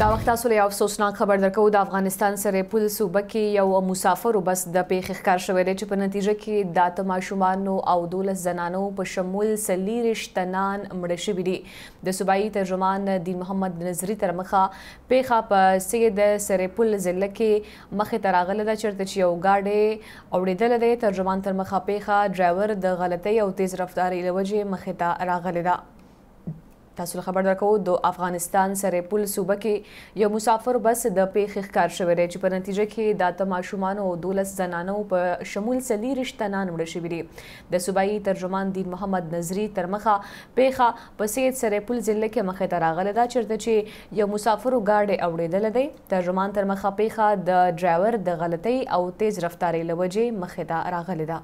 دا وخت تاسو له افسوسناک خبر درکو د افغانستان سره پل صوبه کې یو مسافر بس د پیښې ښکار شوې دی چې په نتیجه کې د تماشومان او دولس زنانو په شمول سلیری شتنان مړ شوې دي د صوبایي ترجمان دین محمد نظری تر مخه پیښه په سید سره پل ضلع کې مخه تراغله ده چیرته چې یو گاډي اوریدل دی ترجمان تر مخه پیښه ډرایور د غلطۍ او تیز رفتاری لوجه مخه ته راغله ده تاسو خبر درکو د افغانستان سره پل صوبه کې یو مسافر بس د پیښې ښکار شوې دی چې په نتیجه کې د تماشومان او دولس زنانو په شمول سلی رښتنان مړ شوې دي د صوبایي ترجمان دین محمد نظری تر مخه پیښه په سید سره پل ضلع کې مخې ته راغله دا چیرته چې یو مسافر ګاډي اوړېدل دی ترجمان تر مخه پیښه د ډرایور د غلطۍ او تیز رفتاری لوجه مخې ته راغله ده